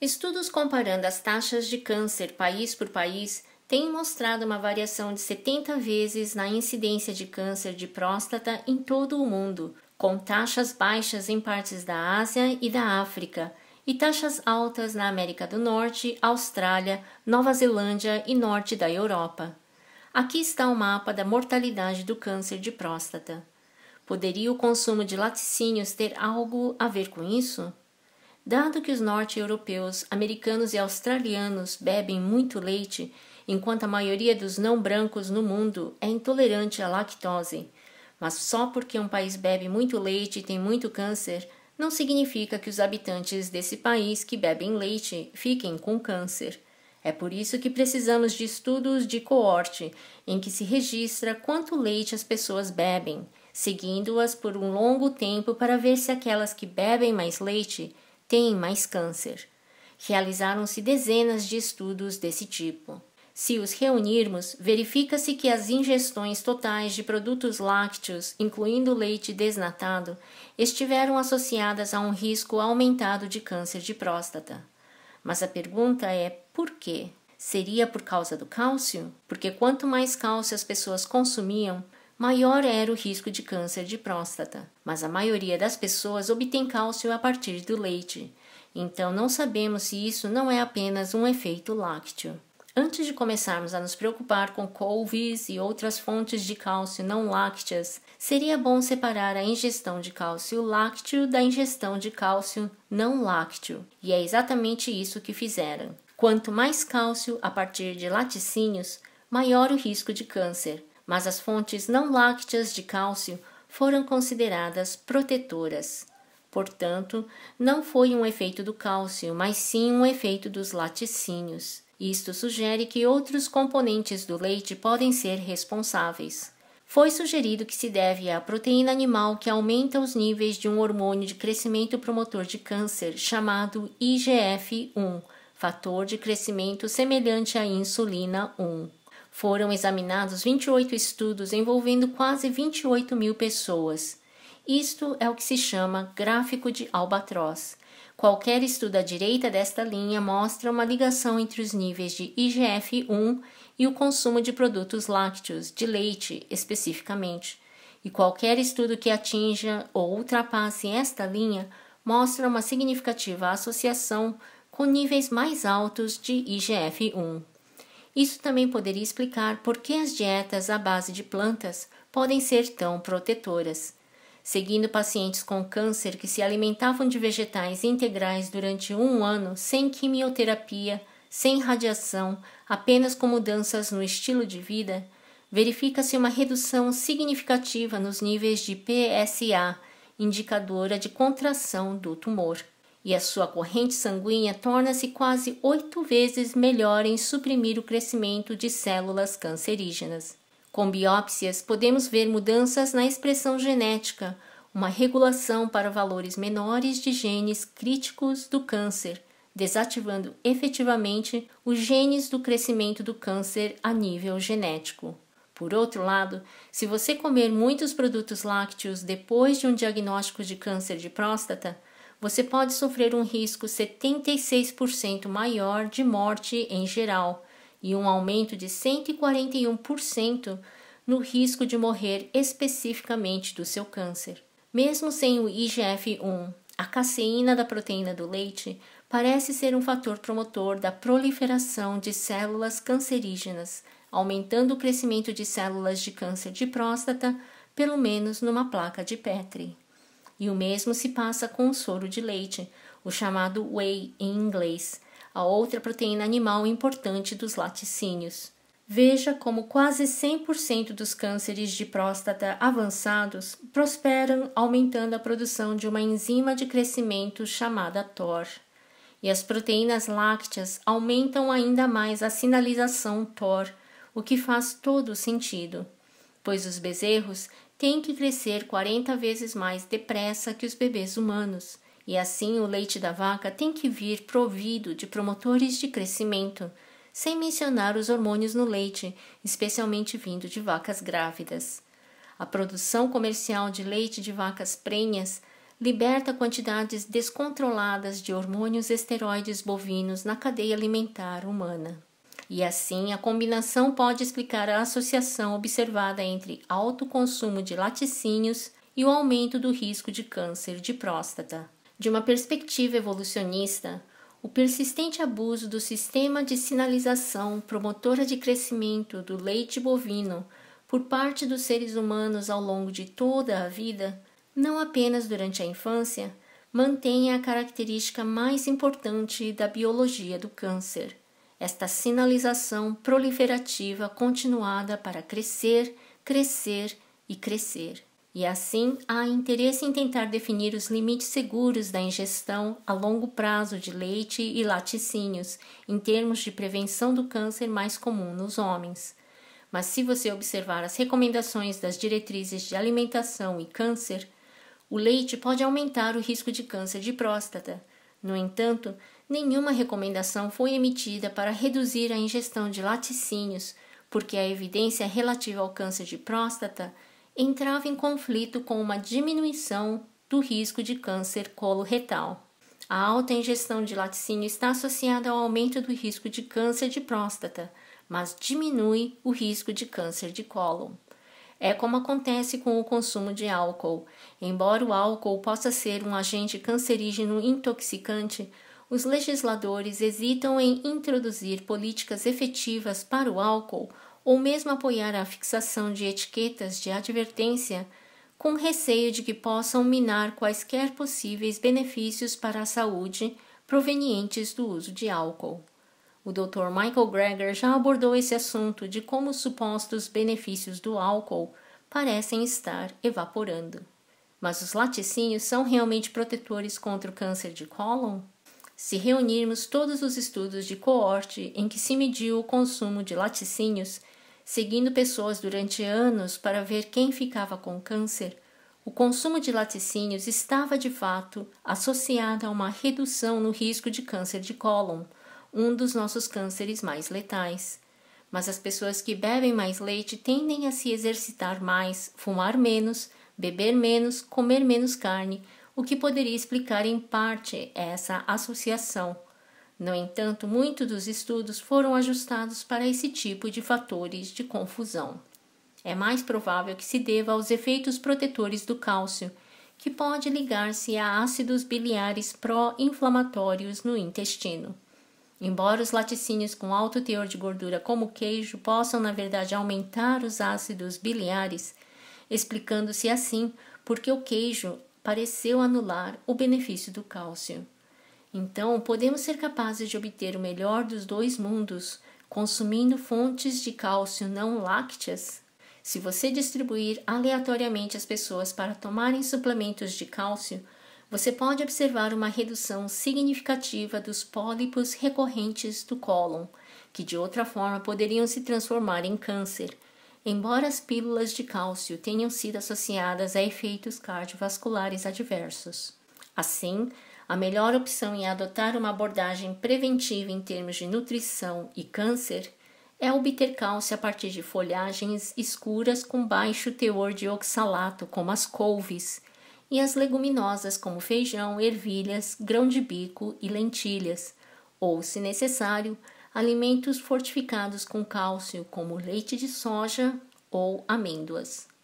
Estudos comparando as taxas de câncer país por país têm mostrado uma variação de 70 vezes na incidência de câncer de próstata em todo o mundo, com taxas baixas em partes da Ásia e da África, e taxas altas na América do Norte, Austrália, Nova Zelândia e norte da Europa. Aqui está o mapa da mortalidade do câncer de próstata. Poderia o consumo de laticínios ter algo a ver com isso? Dado que os norte-europeus, americanos e australianos bebem muito leite, enquanto a maioria dos não brancos no mundo é intolerante à lactose. Mas só porque um país bebe muito leite e tem muito câncer, não significa que os habitantes desse país que bebem leite fiquem com câncer. É por isso que precisamos de estudos de coorte, em que se registra quanto leite as pessoas bebem, seguindo-as por um longo tempo para ver se aquelas que bebem mais leite têm mais câncer. Realizaram-se dezenas de estudos desse tipo. Se os reunirmos, verifica-se que as ingestões totais de produtos lácteos, incluindo leite desnatado, estiveram associadas a um risco aumentado de câncer de próstata. Mas a pergunta é por quê? Seria por causa do cálcio? Porque quanto mais cálcio as pessoas consumiam, maior era o risco de câncer de próstata. Mas a maioria das pessoas obtém cálcio a partir do leite, então não sabemos se isso não é apenas um efeito lácteo. Antes de começarmos a nos preocupar com couves e outras fontes de cálcio não lácteas, seria bom separar a ingestão de cálcio lácteo da ingestão de cálcio não lácteo. E é exatamente isso que fizeram. Quanto mais cálcio a partir de laticínios, maior o risco de câncer, mas as fontes não lácteas de cálcio foram consideradas protetoras. Portanto, não foi um efeito do cálcio, mas sim um efeito dos laticínios. Isto sugere que outros componentes do leite podem ser responsáveis. Foi sugerido que se deve à proteína animal que aumenta os níveis de um hormônio de crescimento promotor de câncer chamado IGF-1, fator de crescimento semelhante à insulina 1. Foram examinados 28 estudos envolvendo quase 28 mil pessoas. Isto é o que se chama gráfico de albatroz. Qualquer estudo à direita desta linha mostra uma ligação entre os níveis de IGF-1 e o consumo de produtos lácteos, de leite especificamente. E qualquer estudo que atinja ou ultrapasse esta linha mostra uma significativa associação com níveis mais altos de IGF-1. Isso também poderia explicar por que as dietas à base de plantas podem ser tão protetoras. Seguindo pacientes com câncer que se alimentavam de vegetais integrais durante um ano sem quimioterapia, sem radiação, apenas com mudanças no estilo de vida, verifica-se uma redução significativa nos níveis de PSA, indicadora de contração do tumor e a sua corrente sanguínea torna-se quase oito vezes melhor em suprimir o crescimento de células cancerígenas. Com biópsias, podemos ver mudanças na expressão genética, uma regulação para valores menores de genes críticos do câncer, desativando efetivamente os genes do crescimento do câncer a nível genético. Por outro lado, se você comer muitos produtos lácteos depois de um diagnóstico de câncer de próstata, você pode sofrer um risco 76% maior de morte em geral e um aumento de 141% no risco de morrer especificamente do seu câncer. Mesmo sem o IGF-1, a caseína da proteína do leite parece ser um fator promotor da proliferação de células cancerígenas, aumentando o crescimento de células de câncer de próstata, pelo menos numa placa de Petri. E o mesmo se passa com o soro de leite, o chamado whey em inglês, a outra proteína animal importante dos laticínios. Veja como quase 100% dos cânceres de próstata avançados prosperam aumentando a produção de uma enzima de crescimento chamada TOR. E as proteínas lácteas aumentam ainda mais a sinalização TOR, o que faz todo sentido, pois os bezerros tem que crescer 40 vezes mais depressa que os bebês humanos, e assim o leite da vaca tem que vir provido de promotores de crescimento, sem mencionar os hormônios no leite, especialmente vindo de vacas grávidas. A produção comercial de leite de vacas prenhas liberta quantidades descontroladas de hormônios esteroides bovinos na cadeia alimentar humana. E assim, a combinação pode explicar a associação observada entre alto consumo de laticínios e o aumento do risco de câncer de próstata. De uma perspectiva evolucionista, o persistente abuso do sistema de sinalização promotora de crescimento do leite bovino por parte dos seres humanos ao longo de toda a vida, não apenas durante a infância, mantém a característica mais importante da biologia do câncer esta sinalização proliferativa continuada para crescer, crescer e crescer. E assim há interesse em tentar definir os limites seguros da ingestão a longo prazo de leite e laticínios, em termos de prevenção do câncer mais comum nos homens. Mas se você observar as recomendações das diretrizes de alimentação e câncer, o leite pode aumentar o risco de câncer de próstata no entanto, nenhuma recomendação foi emitida para reduzir a ingestão de laticínios, porque a evidência relativa ao câncer de próstata entrava em conflito com uma diminuição do risco de câncer coloretal. A alta ingestão de laticínio está associada ao aumento do risco de câncer de próstata, mas diminui o risco de câncer de cólon. É como acontece com o consumo de álcool. Embora o álcool possa ser um agente cancerígeno intoxicante, os legisladores hesitam em introduzir políticas efetivas para o álcool ou mesmo apoiar a fixação de etiquetas de advertência, com receio de que possam minar quaisquer possíveis benefícios para a saúde provenientes do uso de álcool. O Dr. Michael Greger já abordou esse assunto de como os supostos benefícios do álcool parecem estar evaporando. Mas os laticínios são realmente protetores contra o câncer de cólon? Se reunirmos todos os estudos de coorte em que se mediu o consumo de laticínios, seguindo pessoas durante anos para ver quem ficava com câncer, o consumo de laticínios estava de fato associado a uma redução no risco de câncer de cólon um dos nossos cânceres mais letais. Mas as pessoas que bebem mais leite tendem a se exercitar mais, fumar menos, beber menos, comer menos carne, o que poderia explicar em parte essa associação. No entanto, muitos dos estudos foram ajustados para esse tipo de fatores de confusão. É mais provável que se deva aos efeitos protetores do cálcio, que pode ligar-se a ácidos biliares pró-inflamatórios no intestino. Embora os laticínios com alto teor de gordura, como queijo, possam na verdade aumentar os ácidos biliares, explicando-se assim porque o queijo pareceu anular o benefício do cálcio. Então, podemos ser capazes de obter o melhor dos dois mundos consumindo fontes de cálcio não lácteas. Se você distribuir aleatoriamente as pessoas para tomarem suplementos de cálcio, você pode observar uma redução significativa dos pólipos recorrentes do cólon, que de outra forma poderiam se transformar em câncer, embora as pílulas de cálcio tenham sido associadas a efeitos cardiovasculares adversos. Assim, a melhor opção em adotar uma abordagem preventiva em termos de nutrição e câncer é obter cálcio a partir de folhagens escuras com baixo teor de oxalato, como as couves, e as leguminosas como feijão, ervilhas, grão de bico e lentilhas, ou, se necessário, alimentos fortificados com cálcio como leite de soja ou amêndoas.